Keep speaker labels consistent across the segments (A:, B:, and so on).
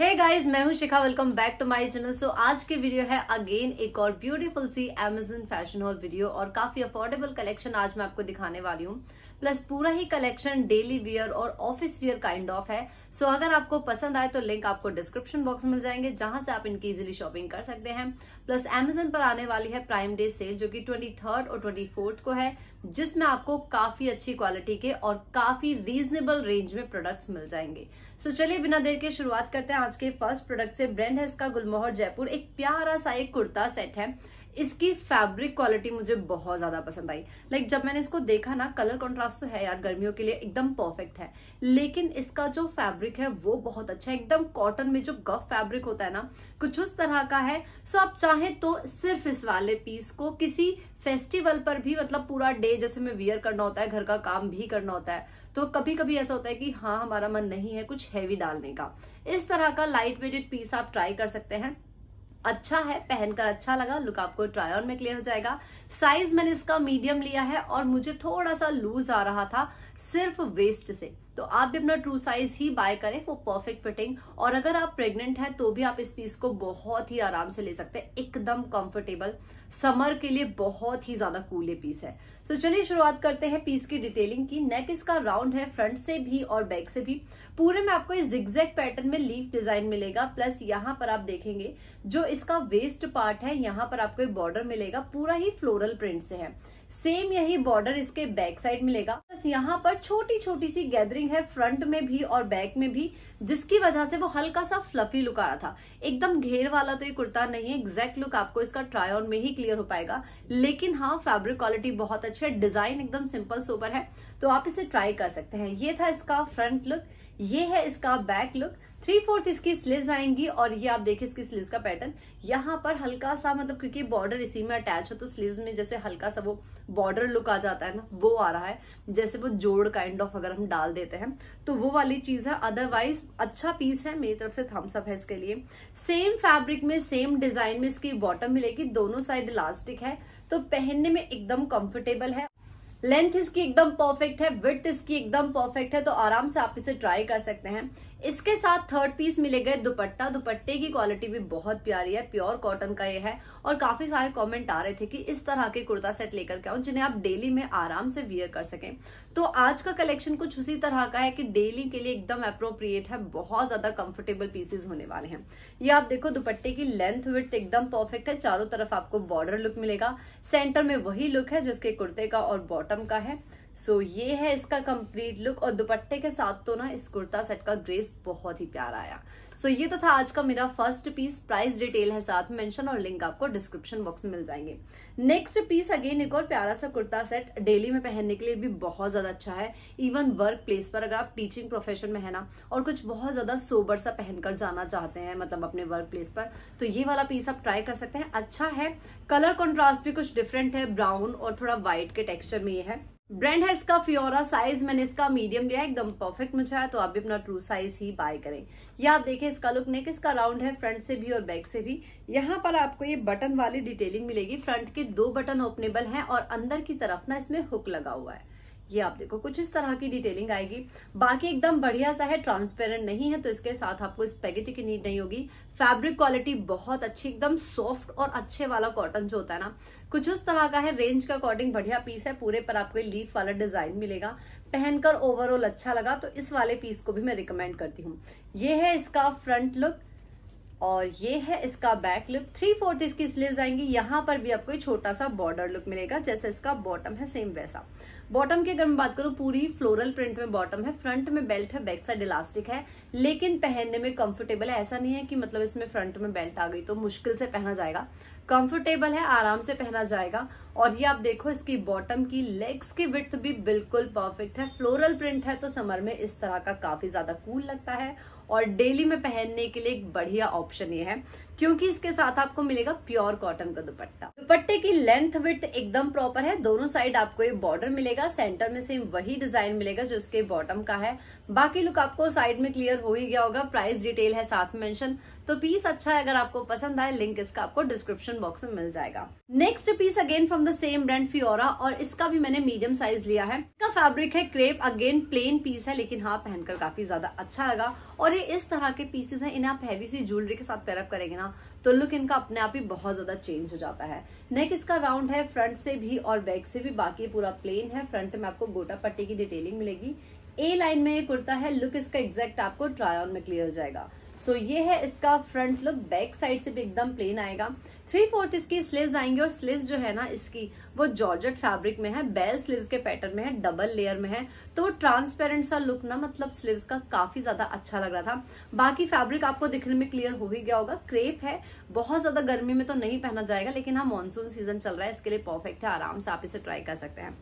A: हे guys मैं हूं Shikha welcome back to my channel so आज की वीडियो है अगेन एक और ब्यूटीफुल सी एमेजन फैशन हॉल वीडियो और काफी अफोर्डेबल कलेक्शन आज मैं आपको दिखाने वाली हूँ प्लस पूरा ही कलेक्शन डेली वियर और ऑफिस वियर काइंड ऑफ है सो so, अगर आपको पसंद आए तो लिंक आपको डिस्क्रिप्शन बॉक्स में मिल जाएंगे जहां से आप इनकी इजिली शॉपिंग कर सकते हैं प्लस एमेजन पर आने वाली है प्राइम डे सेल जो कि ट्वेंटी और ट्वेंटी को है जिसमें आपको काफी अच्छी क्वालिटी के और काफी रीजनेबल रेंज में प्रोडक्ट्स मिल जाएंगे सो so, चलिए बिना देर के शुरुआत करते हैं आज के फर्स्ट प्रोडक्ट से ब्रांड है इसका गुलमोहर जयपुर एक प्यारा सा एक कुर्ता सेट है इसकी फैब्रिक क्वालिटी मुझे बहुत ज़्यादा पसंद आई लाइक जब मैंने इसको देखा ना कलर कॉन्ट्रास्ट तो है यार गर्मियों के लिए एकदम परफेक्ट है लेकिन इसका जो फैब्रिक है वो बहुत अच्छा है एकदम कॉटन में जो गफ फैब्रिक होता है ना कुछ उस तरह का है सो आप चाहें तो सिर्फ इस वाले पीस को किसी फेस्टिवल पर भी मतलब पूरा डे जैसे में वियर करना होता है घर का काम भी करना होता है तो कभी कभी ऐसा होता है कि हाँ हमारा मन नहीं है कुछ हैवी डालने का इस तरह का लाइट वेटेड पीस आप ट्राई कर सकते हैं अच्छा है पहनकर अच्छा लगा लुक आपको ट्राई ऑन में क्लियर हो जाएगा साइज मैंने इसका मीडियम लिया है और मुझे थोड़ा सा लूज आ रहा था सिर्फ वेस्ट से तो आप भी अपना ट्रू साइज ही बाय करें वो परफेक्ट फिटिंग और अगर आप प्रेग्नेंट हैं तो भी आप इस पीस को बहुत ही आराम से ले सकते हैं एकदम कंफर्टेबल समर के लिए बहुत ही ज्यादा कूल ये पीस है तो चलिए शुरुआत करते हैं पीस की डिटेलिंग की नेक इसका राउंड है फ्रंट से भी और बैक से भी पूरे में आपको ये पैटर्न में लीफ डिजाइन मिलेगा प्लस यहाँ पर आप देखेंगे जो इसका वेस्ट पार्ट है यहाँ पर आपको एक बॉर्डर मिलेगा पूरा ही फ्लोरल प्रिंट से है सेम यही बॉर्डर इसके बैक साइड मिलेगा बस यहाँ पर छोटी छोटी सी गैदरिंग है फ्रंट में भी और बैक में भी जिसकी वजह से वो हल्का सा फ्लफी लुक आ रहा था एकदम घेर वाला तो ये कुर्ता नहीं है एग्जैक्ट लुक आपको इसका ट्राई ऑन में ही क्लियर हो पाएगा लेकिन हाँ फैब्रिक क्वालिटी बहुत अच्छी है डिजाइन एकदम सिंपल सुपर है तो आप इसे ट्राई कर सकते हैं ये था इसका फ्रंट लुक ये है इसका बैक लुक थ्री फोर्थ इसकी स्लीव्स आएंगी और ये आप देखिए इसकी स्लीव्स का पैटर्न यहाँ पर हल्का सा मतलब क्योंकि बॉर्डर इसी में अटैच है तो स्लीव्स में जैसे हल्का सा वो बॉर्डर लुक आ जाता है ना वो आ रहा है जैसे वो जोड़ काइंड ऑफ अगर हम डाल देते हैं तो वो वाली चीज है अदरवाइज अच्छा पीस है मेरी तरफ से थम्स अप है इसके लिए सेम फैब्रिक में सेम डिजाइन में इसकी बॉटम मिलेगी दोनों साइड इलास्टिक है तो पहनने में एकदम कंफर्टेबल है लेंथ इसकी एकदम परफेक्ट है विथ इसकी एकदम परफेक्ट है तो आराम से आप इसे ट्राई कर सकते हैं इसके साथ थर्ड पीस मिलेगा दुपट्टा दुपट्टे की क्वालिटी भी बहुत प्यारी है प्योर कॉटन का ये है और काफी सारे कमेंट आ रहे थे कि इस तरह के कुर्ता सेट लेकर के आओ जिन्हें आप डेली में आराम से वियर कर सकें तो आज का कलेक्शन कुछ उसी तरह का है कि डेली के लिए एकदम अप्रोप्रिएट है बहुत ज्यादा कंफर्टेबल पीसेज होने वाले हैं ये आप देखो दुपट्टे की लेंथ विथ एकदम परफेक्ट है चारों तरफ आपको बॉर्डर लुक मिलेगा सेंटर में वही लुक है जिसके कुर्ते का और बॉटम का है सो so, ये है इसका कंप्लीट लुक और दुपट्टे के साथ तो ना इस कुर्ता सेट का ग्रेस बहुत ही प्यारा आया सो so, ये तो था आज का मेरा फर्स्ट पीस प्राइस डिटेल है साथ मेंशन और लिंक आपको डिस्क्रिप्शन बॉक्स में मिल जाएंगे नेक्स्ट पीस अगेन एक और प्यारा सा कुर्ता सेट डेली में पहनने के लिए भी बहुत ज्यादा अच्छा है इवन वर्क प्लेस पर अगर आप टीचिंग प्रोफेशन में है ना और कुछ बहुत ज्यादा सोबर सा पहनकर जाना चाहते हैं मतलब अपने वर्क प्लेस पर तो ये वाला पीस आप ट्राई कर सकते हैं अच्छा है कलर कॉन्ट्रास्ट भी कुछ डिफरेंट है ब्राउन और थोड़ा व्हाइट के टेक्स्चर में ये है ब्रांड है इसका फ्योरा साइज मैंने इसका मीडियम लिया एकदम परफेक्ट मुझे है तो आप भी अपना ट्रू साइज ही बाय करें या आप देखें इसका लुक नेक इसका राउंड है फ्रंट से भी और बैक से भी यहाँ पर आपको ये बटन वाली डिटेलिंग मिलेगी फ्रंट के दो बटन ओपनेबल हैं और अंदर की तरफ ना इसमें हुक लगा हुआ है ये आप देखो कुछ इस तरह की डिटेलिंग आएगी बाकी एकदम बढ़िया सा है ट्रांसपेरेंट नहीं है तो इसके साथ आपको स्पेगेटी की नीड नहीं होगी फैब्रिक क्वालिटी बहुत अच्छी एकदम सॉफ्ट और अच्छे वाला कॉटन जो होता है ना कुछ उस तरह का है रेंज का अकॉर्डिंग बढ़िया पीस है पूरे पर आपको लीफ वाला डिजाइन मिलेगा पहनकर ओवरऑल अच्छा लगा तो इस वाले पीस को भी मैं रिकमेंड करती हूँ ये है इसका फ्रंट लुक और ये है इसका बैक लुक थ्री फोर्थ इसकी स्लीव आएंगी यहाँ पर भी आपको छोटा सा बॉर्डर लुक मिलेगा जैसे इसका बॉटम है सेम वैसा बॉटम की अगर मैं बात करूँ पूरी फ्लोरल प्रिंट में बॉटम है फ्रंट में बेल्ट है बैक साइड इलास्टिक है लेकिन पहनने में कंफर्टेबल है ऐसा नहीं है कि मतलब इसमें फ्रंट में बेल्ट आ गई तो मुश्किल से पहना जाएगा कंफर्टेबल है आराम से पहना जाएगा और ये आप देखो इसकी बॉटम की लेग्स की विथ भी बिल्कुल परफेक्ट है फ्लोरल प्रिंट है तो समर में इस तरह का काफी ज्यादा कूल लगता है और डेली में पहनने के लिए एक बढ़िया ऑप्शन ये है क्योंकि इसके साथ आपको मिलेगा प्योर कॉटन का दुपट्टा दुपट्टे की लेंथ विथ एकदम प्रॉपर है दोनों साइड आपको ये बॉर्डर मिलेगा सेंटर में सेम वही डिजाइन मिलेगा जो इसके बॉटम का है बाकी लुक आपको साइड में क्लियर हो ही गया होगा प्राइस डिटेल है साथ में मेंशन तो पीस अच्छा है अगर आपको पसंद आए लिंक इसका आपको डिस्क्रिप्शन बॉक्स में मिल जाएगा next piece again from the same brand Fiora और इसका भी मैंने मीडियम साइज लिया है इसका फैब्रिक है क्रेप अगेन प्लेन पीस है लेकिन हाँ पहनकर काफी ज्यादा अच्छा लगा और ये इस तरह के पीसेस हैं इन्हें आप हैवी सी ज्वेलरी के साथ पैरअप करेंगे ना ना तो लुक इनका अपने आप ही बहुत ज्यादा चेंज हो जाता है नेक इसका राउंड है फ्रंट से भी और बैक से भी बाकी पूरा प्लेन है फ्रंट में आपको गोटा पट्टी की डिटेलिंग मिलेगी ए लाइन में ये कुर्ता है लुक इसका एग्जैक्ट आपको ट्राई ऑन में क्लियर हो जाएगा सो so, ये है इसका फ्रंट लुक बैक साइड से भी एकदम प्लेन आएगा थ्री फोर्थ इसकी स्लीव्स आएंगे और स्लीव्स जो है ना इसकी वो जॉर्जेट फैब्रिक में है बेल स्लीव्स के पैटर्न में है डबल लेयर में है तो ट्रांसपेरेंट सा लुक ना मतलब स्लीव्स का काफी ज्यादा अच्छा लग रहा था बाकी फैब्रिक आपको दिखने में क्लियर हो ही गया होगा क्रेप है बहुत ज्यादा गर्मी में तो नहीं पहना जाएगा लेकिन हाँ मानसून सीजन चल रहा है इसके लिए परफेक्ट है आराम से आप इसे ट्राई कर सकते हैं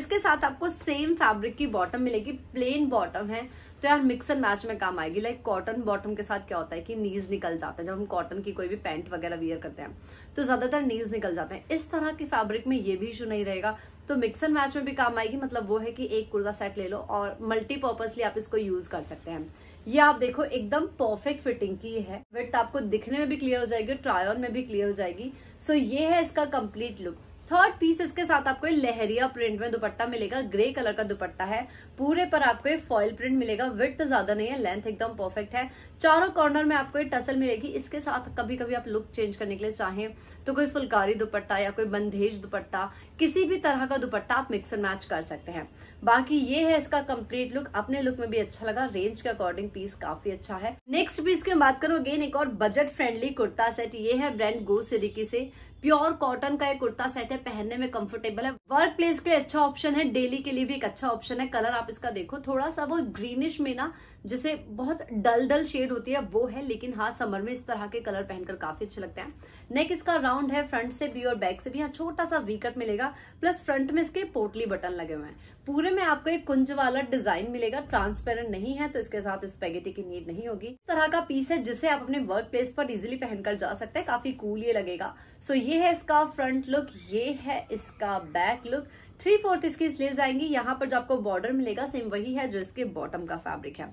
A: इसके साथ आपको सेम फैब्रिक की बॉटम मिलेगी प्लेन बॉटम है तो यार मिक्स एंड मैच में काम आएगी लाइक कॉटन बॉटम के साथ क्या होता है कि नीज निकल जाता है जब हम कॉटन की कोई भी पैंट वगैरह वियर करते हैं तो ज़्यादातर नीज निकल जाते हैं इस तरह के फैब्रिक में ये भी इशू नहीं रहेगा तो मिक्स एंड मैच में भी काम आएगी मतलब वो है कि एक कुर्ता सेट ले लो और मल्टीपर्पजली आप इसको यूज कर सकते हैं ये आप देखो एकदम परफेक्ट फिटिंग की है बट आपको दिखने में भी क्लियर हो जाएगी ट्रायल में भी क्लियर हो जाएगी सो ये है इसका कंप्लीट लुक थर्ड पीस इसके साथ आपको लहरिया प्रिंट में दुपट्टा मिलेगा ग्रे कलर का दुपट्टा है पूरे पर आपको ये फॉइल प्रिंट मिलेगा विथ ज्यादा नहीं है लेंथ एकदम परफेक्ट है चारों कॉर्नर में आपको ये टसल मिलेगी इसके साथ कभी कभी आप लुक चेंज करने के लिए चाहें तो कोई फुलकारी दुपट्टा या कोई बंदेज दुपट्टा किसी भी तरह का दुपट्टा आप मिक्स एंड मैच कर सकते हैं बाकी ये है इसका कंप्लीट लुक अपने लुक में भी अच्छा लगा रेंज के अकॉर्डिंग पीस काफी अच्छा है नेक्स्ट पीस की बात करो अगेन एक और बजट फ्रेंडली कुर्ता सेट ये है ब्रांड गो सिरिकी से प्योर कॉटन का एक कुर्ता सेट है पहनने में कंफर्टेबल है वर्क प्लेस के लिए अच्छा ऑप्शन है डेली के लिए भी एक अच्छा ऑप्शन है कलर आप इसका देखो थोड़ा सा वो ग्रीनिश में ना जिसे बहुत डल डल शेड होती है वो है लेकिन हाँ समर में इस तरह के कलर पहनकर काफी अच्छे लगते हैं नेक इसका राउंड है फ्रंट से भी और बैक से भी यहाँ छोटा सा वीकट मिलेगा मिलेगा प्लस फ्रंट में इसके पोटली बटन लगे हुए हैं पूरे में आपको एक कुंज वाला डिजाइन मिलेगा ट्रांसपेरेंट नहीं है तो इसके साथ स्पेगेटी की नीड नहीं होगी इस तरह का पीस है जिसे आप अपने वर्क प्लेस पर इजिली पहनकर जा सकते हैं काफी कूल ये लगेगा सो ये है इसका फ्रंट लुक ये है इसका बैक लुक थ्री फोर्थ इसकी स्लीव्स आएंगी यहाँ पर जो आपको बॉर्डर मिलेगा सेम वही है जो इसके बॉटम का फैब्रिक है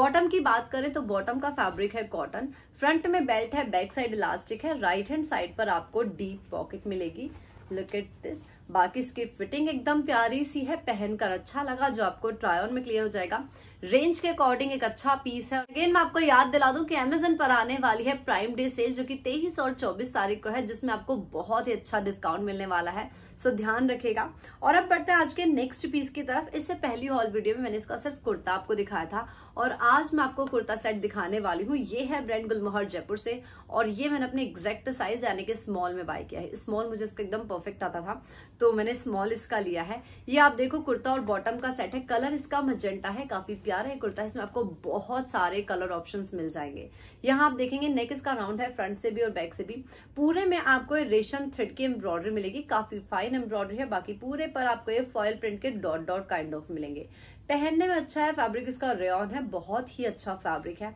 A: बॉटम की बात करें तो बॉटम का फैब्रिक है कॉटन फ्रंट में बेल्ट है बैक साइड इलास्टिक है राइट हैंड साइड पर आपको डीप पॉकेट मिलेगी लुक एट दिस बाकी इसकी फिटिंग एकदम प्यारी सी है पहनकर अच्छा लगा जो आपको ट्राई ऑन में क्लियर हो जाएगा रेंज के अकॉर्डिंग एक अच्छा पीस है अगेन मैं आपको याद दिला दूं कि अमेजन पर आने वाली है प्राइम डे सेल जो कि तेईस और चौबीस तारीख को है जिसमें आपको बहुत ही अच्छा डिस्काउंट मिलने वाला है सो ध्यान रखेगा और अब बढ़ते हैं आज के नेक्स्ट पीस की तरफ इससे पहली हॉल वीडियो में मैंने इसका सिर्फ कुर्ता आपको दिखाया था और आज मैं आपको कुर्ता सेट दिखाने वाली हूँ ये है ब्रांड गुलमोहर जयपुर से और ये मैंने अपने एग्जैक्ट साइज यानी कि स्मॉल में बाय किया है स्मॉल मुझे इसका एकदम परफेक्ट आता था तो मैंने स्मॉल इसका लिया है ये आप देखो कुर्ता और बॉटम का सेट है कलर इसका मजेंटा है काफी प्यार प्यारा है कुर्ता इसमें आपको बहुत सारे कलर ऑप्शंस मिल जाएंगे यहाँ आप देखेंगे नेक इसका राउंड है फ्रंट से भी और बैक से भी पूरे में आपको ये रेशम थ्रेड की एम्ब्रॉयडरी मिलेगी काफी फाइन एम्ब्रॉयडरी है बाकी पूरे पर आपको ये फॉयल प्रिंट के डॉट डॉट काइंड ऑफ मिलेंगे पहनने में अच्छा है फैब्रिक इसका रेन है बहुत ही अच्छा फैब्रिक है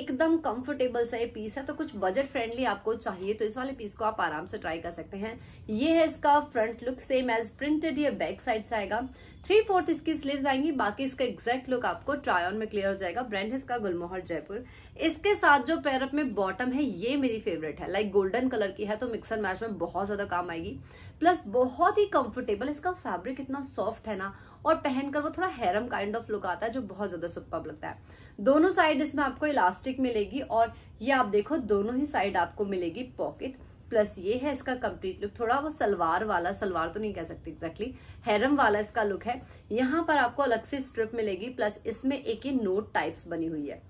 A: एकदम कंफर्टेबल सा ये पीस है तो कुछ बजट फ्रेंडली आपको चाहिए तो इस वाले पीस को आप आराम से ट्राई कर सकते हैं ये है इसका front look same as printed ये बैक साइड से आएगा थ्री फोर्थ इसकी स्लीव्स आएंगी बाकी इसका एग्जैक्ट लुक आपको ट्राई ऑन में क्लियर हो जाएगा ब्रांड है इसका गुलमोहर जयपुर इसके साथ जो पैरअप में बॉटम है ये मेरी फेवरेट है लाइक गोल्डन कलर की है तो मिक्सर मैच में बहुत ज्यादा काम आएगी प्लस बहुत ही कंफर्टेबल इसका फैब्रिक इतना सॉफ्ट है ना और पहनकर वो थोड़ा हैरम काइंड ऑफ लुक आता है जो बहुत ज्यादा सुपर लगता है दोनों साइड इसमें आपको इलास्टिक मिलेगी और ये आप देखो दोनों ही साइड आपको मिलेगी पॉकेट प्लस ये है इसका कंप्लीट लुक थोड़ा वो सलवार वाला सलवार तो नहीं कह सकते एग्जैक्टली हैरम वाला इसका लुक है यहाँ पर आपको अलग से स्ट्रिप मिलेगी प्लस इसमें एक ही नोट टाइप्स बनी हुई है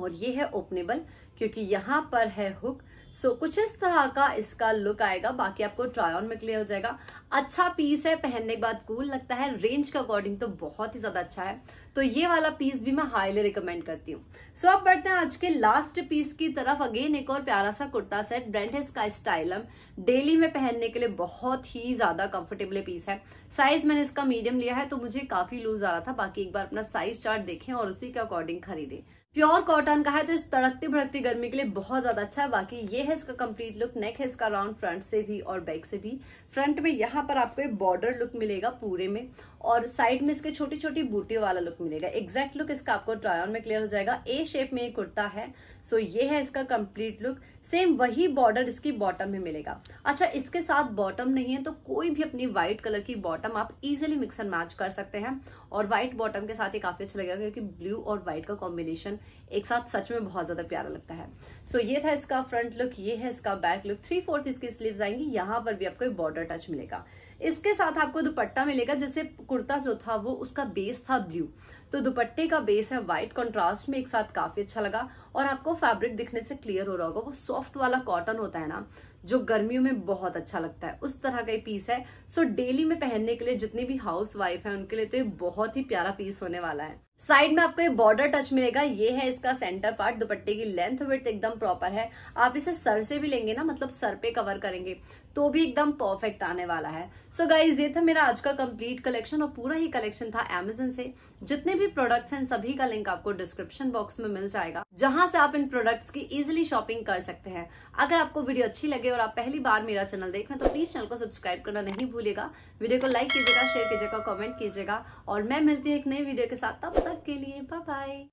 A: और ये है ओपनेबल क्योंकि यहाँ पर है हुक सो so, कुछ इस तरह का इसका लुक आएगा बाकी आपको ट्राई ऑन में क्लियर हो जाएगा अच्छा पीस है पहनने के बाद कूल लगता है रेंज के अकॉर्डिंग तो बहुत ही ज्यादा अच्छा है तो ये वाला पीस भी मैं हाईली रिकमेंड करती हूँ सो so, अब बढ़ते हैं आज के लास्ट पीस की तरफ अगेन एक और प्यारा सा कुर्ता सेट ब्रांड है इसका स्टाइलम डेली में पहनने के लिए बहुत ही ज्यादा कंफर्टेबल पीस है साइज मैंने इसका मीडियम लिया है तो मुझे काफी लूज आ रहा था बाकी एक बार अपना साइज चार्ट देखें और उसी के अकॉर्डिंग खरीदें प्योर कॉटन का है तो इस तड़कती भड़कती गर्मी के लिए बहुत ज्यादा अच्छा है बाकी ये है इसका कंप्लीट लुक नेक है इसका राउंड फ्रंट से भी और बैक से भी फ्रंट में यहाँ पर आपको बॉर्डर लुक मिलेगा पूरे में और साइड में इसके छोटी छोटी बूटी वाला लुक मिलेगा एग्जैक्ट लुक इसका आपको ट्राई ऑन में क्लियर हो जाएगा ए शेप में ये कुर्ता है सो ये है इसका कंप्लीट लुक सेम वही बॉर्डर इसकी बॉटम में मिलेगा अच्छा इसके साथ बॉटम नहीं है तो कोई भी अपनी व्हाइट कलर की बॉटम आप इजिली मिक्स एंड मैच कर सकते हैं और व्हाइट बॉटम के साथ ही काफ़ी अच्छा लगेगा क्योंकि ब्लू और व्हाइट का कॉम्बिनेशन एक साथ सच में बहुत ज़्यादा प्यारा लगता है सो so, ये था इसका फ्रंट लुक ये है इसका बैक लुक थ्री फोर्थ इसकी स्लीव आएंगी यहाँ पर भी आपको बॉर्डर टच मिलेगा इसके साथ आपको दुपट्टा मिलेगा जैसे कुर्ता जो था वो उसका बेस था ब्लू तो दुपट्टे का बेस है व्हाइट कॉन्ट्रास्ट में एक साथ काफ़ी अच्छा लगा और आपको फैब्रिक दिखने से क्लियर हो रहा होगा वो सॉफ्ट वाला कॉटन होता है ना जो गर्मियों में बहुत अच्छा लगता है उस तरह का ये पीस है सो डेली में पहनने के लिए जितनी भी हाउस वाइफ है उनके लिए तो ये बहुत ही प्यारा पीस होने वाला है साइड में आपको ये बॉर्डर टच मिलेगा ये है इसका सेंटर पार्ट दुपट्टे की लेंथ विथ एकदम प्रॉपर है आप इसे सर से भी लेंगे ना मतलब सर पे कवर करेंगे तो भी एकदम परफेक्ट आने वाला है सो so गाइज ये था मेरा आज का कंप्लीट कलेक्शन और पूरा ही कलेक्शन था एमेजन से जितने भी प्रोडक्ट्स हैं सभी का लिंक आपको डिस्क्रिप्शन बॉक्स में मिल जाएगा जहां यहाँ से आप इन प्रोडक्ट्स की इजिली शॉपिंग कर सकते हैं अगर आपको वीडियो अच्छी लगे और आप पहली बार मेरा चैनल देख रहे हैं तो प्लीज चैनल को सब्सक्राइब करना नहीं भूलेगा वीडियो को लाइक कीजिएगा शेयर कीजिएगा कॉमेंट कीजिएगा और मैं मिलती हूँ एक नई वीडियो के साथ तब तक के लिए बाय